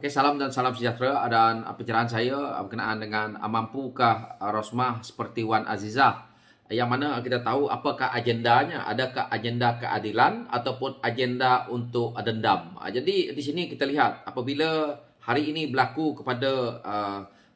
Oke, salam dan salam sejahtera dan ah, pencerahan saya ah, berkenaan dengan ah, mampukah Rosmah seperti Wan Azizah yang mana kita tahu apakah agendanya, adakah agenda keadilan ataupun agenda untuk dendam. Jadi di sini kita lihat apabila hari ini berlaku kepada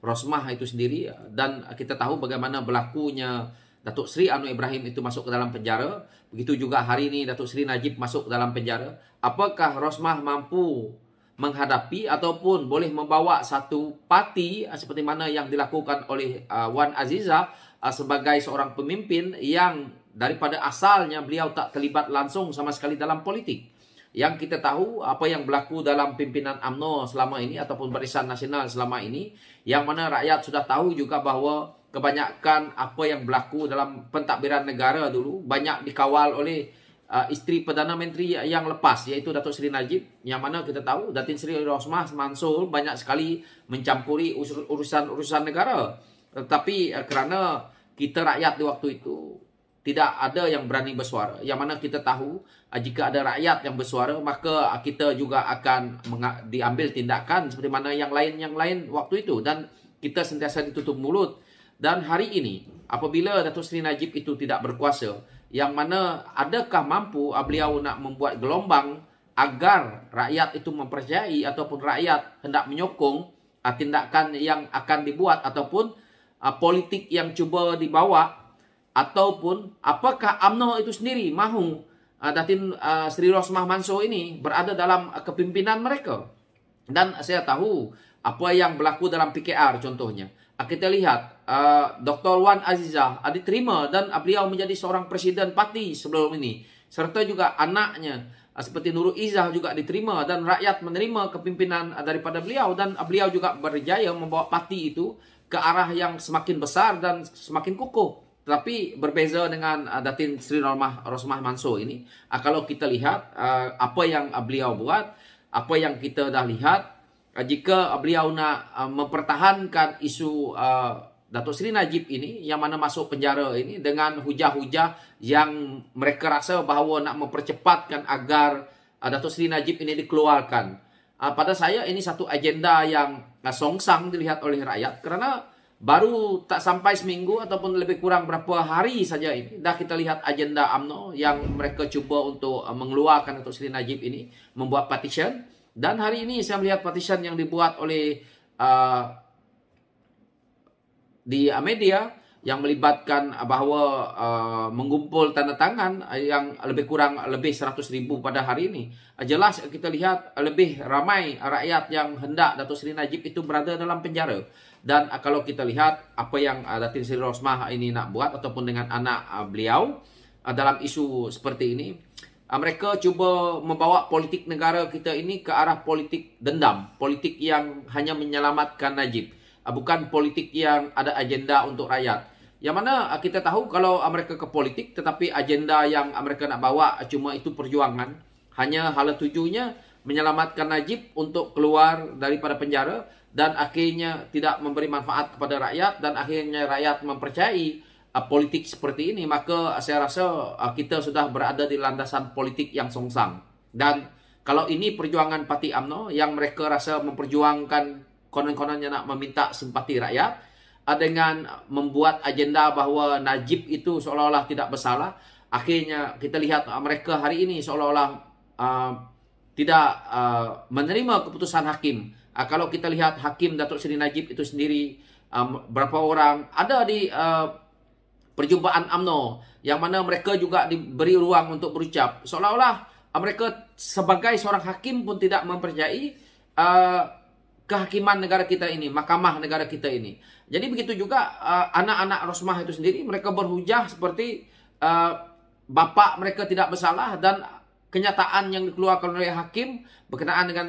Rosmah itu sendiri dan kita tahu bagaimana berlakunya Datuk Seri Anwar Ibrahim itu masuk ke dalam penjara, begitu juga hari ini Datuk Seri Najib masuk ke dalam penjara. Apakah Rosmah mampu menghadapi ataupun boleh membawa satu parti ah, seperti mana yang dilakukan oleh uh, Wan Aziza uh, sebagai seorang pemimpin yang daripada asalnya beliau tak terlibat langsung sama sekali dalam politik. Yang kita tahu apa yang berlaku dalam pimpinan AMNO selama ini ataupun Barisan Nasional selama ini yang mana rakyat sudah tahu juga bahawa kebanyakan apa yang berlaku dalam pentadbiran negara dulu banyak dikawal oleh uh, isteri Perdana Menteri yang lepas iaitu Datuk Seri Najib yang mana kita tahu Datin Seri Rosmah Mansur banyak sekali mencampuri urusan-urusan negara. Tetapi uh, kerana kita rakyat di waktu itu tidak ada yang berani bersuara. Yang mana kita tahu uh, jika ada rakyat yang bersuara maka uh, kita juga akan diambil tindakan seperti mana yang lain-yang lain waktu itu dan kita sentiasa ditutup mulut. Dan hari ini apabila Datuk Seri Najib itu tidak berkuasa, yang mana adakah mampu ah, beliau nak membuat gelombang agar rakyat itu mempercayai ataupun rakyat hendak menyokong uh, tindakan yang akan dibuat ataupun uh, politik yang cuba dibawa ataupun apakah amno itu sendiri mahu uh, Datin uh, Sri Rosmah Manso ini berada dalam uh, kepimpinan mereka. Dan saya tahu apa yang berlaku dalam PKR contohnya. Ah, kita lihat uh, ah, Dr. Wan Azizah ah, diterima dan beliau menjadi seorang presiden parti sebelum ini. Serta juga anaknya seperti Nurul Izzah juga diterima dan rakyat menerima kepimpinan daripada beliau. Dan beliau juga berjaya membawa parti itu ke arah yang semakin besar dan semakin kukuh. Tetapi berbeza dengan Datin Sri Normah Rosmah Manso ini. kalau kita lihat apa yang beliau buat apa yang kita dah lihat eh, jika beliau nak eh, mempertahankan isu eh, Datuk Seri Najib ini yang mana masuk penjara ini dengan hujah-hujah yang mereka rasa bahawa nak mempercepatkan agar Datuk Seri Najib ini dikeluarkan. Uh, pada saya ini satu agenda yang uh, songsang dilihat oleh rakyat kerana baru tak sampai seminggu ataupun lebih kurang berapa hari saja ini dah kita lihat agenda AMNO yang mereka cuba untuk uh, mengeluarkan untuk Sri Najib ini membuat petition dan hari ini saya melihat petition yang dibuat oleh uh, di media yang melibatkan bahawa uh, mengumpul tanda tangan yang lebih kurang lebih ribu pada hari ini. Uh, jelas kita lihat lebih ramai rakyat yang hendak Datuk Seri Najib itu berada dalam penjara. Dan uh, kalau kita lihat apa yang uh, Dato' Sri Rosmah ini nak buat ataupun dengan anak uh, beliau uh, dalam isu seperti ini. Uh, mereka cuba membawa politik negara kita ini ke arah politik dendam. Politik yang hanya menyelamatkan Najib. Uh, bukan politik yang ada agenda untuk rakyat. Yang mana ah, kita tahu kalau mereka ke politik tetapi agenda yang mereka nak bawa ah, cuma itu perjuangan. Hanya hal tujuannya menyelamatkan Najib untuk keluar daripada penjara dan akhirnya tidak memberi manfaat kepada rakyat dan akhirnya rakyat mempercayai uh, politik seperti ini. Maka saya rasa uh, kita sudah berada di landasan politik yang songsang. Dan kalau ini perjuangan Parti UMNO yang mereka rasa memperjuangkan konon-kononnya nak meminta simpati rakyat, dengan membuat agenda bahawa Najib itu seolah-olah tidak bersalah. Akhirnya kita lihat ah, mereka hari ini seolah-olah uh, tidak uh, menerima keputusan hakim. Uh, kalau kita lihat hakim Datuk Seri Najib itu sendiri, um, berapa orang ada di uh, perjumpaan UMNO yang mana mereka juga diberi ruang untuk berucap. Seolah-olah mereka sebagai seorang hakim pun tidak mempercayai uh, kehakiman negara kita ini, mahkamah negara kita ini. Jadi begitu juga uh, anak-anak uh, Rosmah itu sendiri, mereka berhujah seperti uh, bapak mereka tidak bersalah dan kenyataan yang dikeluarkan oleh hakim berkenaan dengan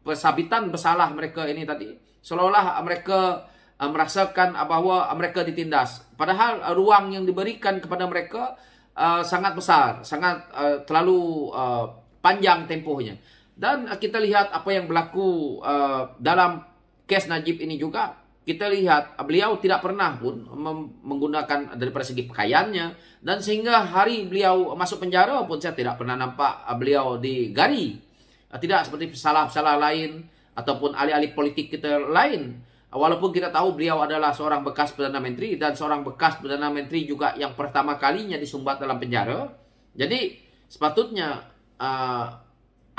persabitan bersalah mereka ini tadi. Seolah-olah mereka uh, merasakan bahawa mereka ditindas. Padahal uh, ruang yang diberikan kepada mereka uh, sangat besar, sangat uh, terlalu uh, panjang tempohnya. Dan ah, kita lihat apa yang berlaku ah, dalam kes Najib ini juga. Kita lihat ah, beliau tidak pernah pun menggunakan daripada segi pakaiannya. Dan sehingga hari beliau masuk penjara pun saya tidak pernah nampak beliau digari. Tidak seperti salah-salah lain ataupun alih-alih politik kita lain. Walaupun kita tahu beliau adalah seorang bekas Perdana Menteri dan seorang bekas Perdana Menteri juga yang pertama kalinya disumbat dalam penjara. Jadi sepatutnya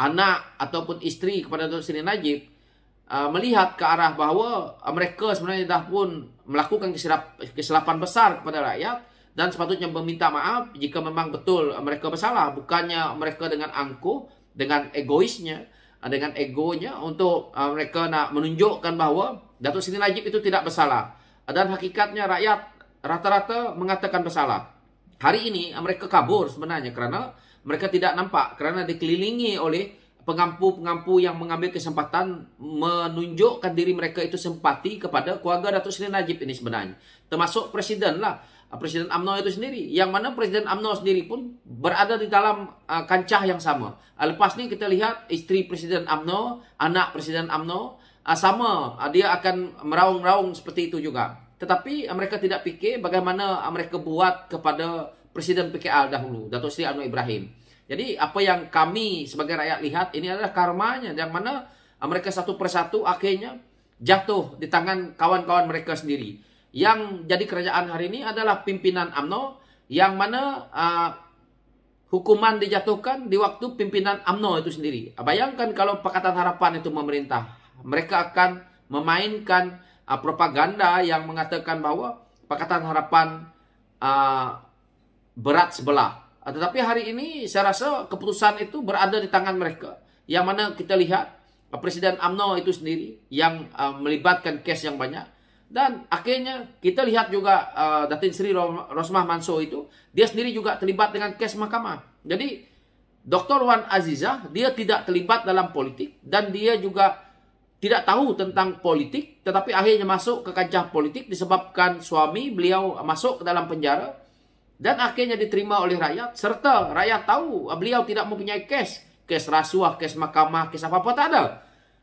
anak ataupun isteri kepada Dato' Seri Najib uh, melihat ke arah bahawa uh, mereka sebenarnya dah pun melakukan kesilapan besar kepada rakyat dan sepatutnya meminta maaf jika memang betul uh, mereka bersalah bukannya mereka dengan angkuh dengan egoisnya dengan egonya untuk mereka nak menunjukkan bahawa Datuk Seri Najib itu tidak bersalah dan hakikatnya rakyat rata-rata mengatakan bersalah hari ini mereka kabur sebenarnya kerana mereka tidak nampak kerana dikelilingi oleh pengampu-pengampu yang mengambil kesempatan menunjukkan diri mereka itu sempati kepada keluarga Datuk Seri Najib ini sebenarnya. Termasuk Presiden lah. Ah, presiden UMNO itu sendiri. Yang mana Presiden UMNO sendiri pun berada di dalam uh, kancah yang sama. Uh, lepas ni kita lihat isteri Presiden UMNO, anak Presiden UMNO, uh, sama. Uh, dia akan meraung-raung seperti itu juga. Tetapi uh, mereka tidak fikir bagaimana uh, mereka buat kepada Presiden PKL dahulu, Datuk Seri Anwar Ibrahim. Jadi apa yang kami sebagai rakyat lihat ini adalah karmanya yang mana uh, mereka satu persatu akhirnya jatuh di tangan kawan-kawan mereka sendiri. Yang jadi kerajaan hari ini adalah pimpinan AMNO yang mana uh, hukuman dijatuhkan di waktu pimpinan AMNO itu sendiri. Uh, bayangkan kalau Pakatan Harapan itu memerintah, mereka akan memainkan uh, propaganda yang mengatakan bahwa Pakatan Harapan uh, berat sebelah. Ah, tetapi hari ini saya rasa keputusan itu berada di tangan mereka. Yang mana kita lihat ah, Presiden AMNO itu sendiri yang ah, melibatkan kes yang banyak. Dan akhirnya kita lihat juga Datin Sri Rosmah Manso itu, dia sendiri juga terlibat dengan kes mahkamah. Jadi Dr. Wan Aziza dia tidak terlibat dalam politik dan dia juga tidak tahu tentang politik tetapi akhirnya masuk ke kancah politik disebabkan suami beliau masuk ke dalam penjara dan akhirnya diterima oleh rakyat serta rakyat tahu ah, beliau tidak mempunyai cash cash rasuah cash mahkamah cash apa apa tak ada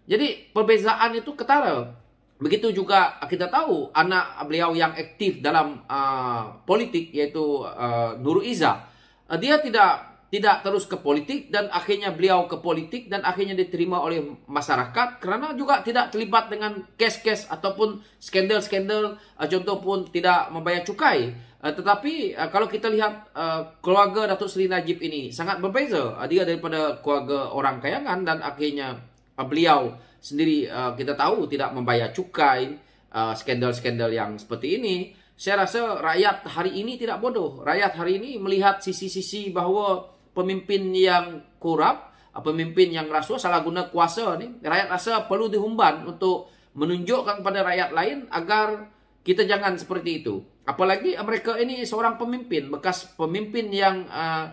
jadi perbezaan itu ketara begitu juga ah, kita tahu anak beliau yang aktif dalam uh, politik yaitu uh, Nur Iza uh, dia tidak tidak terus ke politik dan akhirnya beliau ke politik dan akhirnya diterima oleh masyarakat kerana juga tidak terlibat dengan kes-kes ataupun skandal-skandal contoh pun tidak membayar cukai Eh, tetapi uh, kalau kita lihat uh, keluarga Datuk Seri Najib ini sangat berbeza uh, dia daripada keluarga orang kayangan dan akhirnya uh, beliau sendiri uh, kita tahu tidak membayar cukai skandal-skandal uh, yang seperti ini saya rasa rakyat hari ini tidak bodoh rakyat hari ini melihat sisi-sisi bahawa pemimpin yang kurap, uh, pemimpin yang rasuah salah guna kuasa ini rakyat rasa perlu dihumban untuk menunjukkan kepada rakyat lain agar kita jangan seperti itu. Apalagi mereka ini seorang pemimpin, bekas pemimpin yang uh,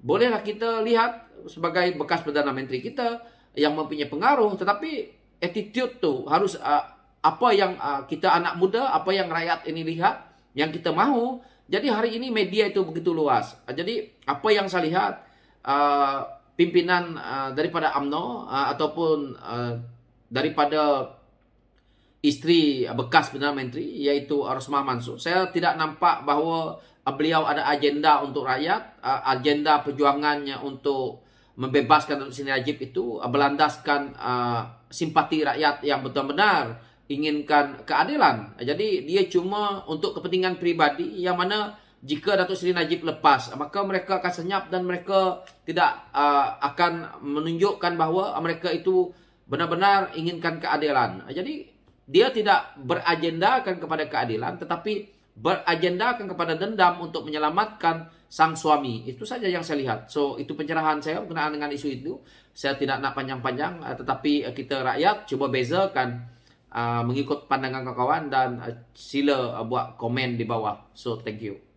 bolehlah kita lihat sebagai bekas Perdana Menteri kita yang mempunyai pengaruh. Tetapi attitude tu harus uh, apa yang uh, kita anak muda, apa yang rakyat ini lihat, yang kita mahu. Jadi hari ini media itu begitu luas. Uh, jadi apa yang saya lihat uh, pimpinan uh, daripada UMNO uh, ataupun uh, daripada isteri ah, bekas Perdana Menteri iaitu Rosmah Mansur. Saya tidak nampak bahawa ah, beliau ada agenda untuk rakyat, ah, agenda perjuangannya untuk membebaskan Datuk Seri Najib itu berlandaskan simpati rakyat yang benar-benar inginkan keadilan. Jadi dia cuma untuk kepentingan pribadi yang mana jika Datuk Seri Najib lepas, maka mereka akan senyap dan mereka tidak akan menunjukkan bahawa mereka itu benar-benar inginkan keadilan. Jadi dia tidak beragendakan kepada keadilan tetapi beragendakan kepada dendam untuk menyelamatkan sang suami. Itu saja yang saya lihat. So itu pencerahan saya berkenaan dengan isu itu. Saya tidak nak panjang-panjang eh, tetapi eh, kita rakyat cuba bezakan uh, mengikut pandangan kawan-kawan dan uh, sila uh, buat komen di bawah. So thank you.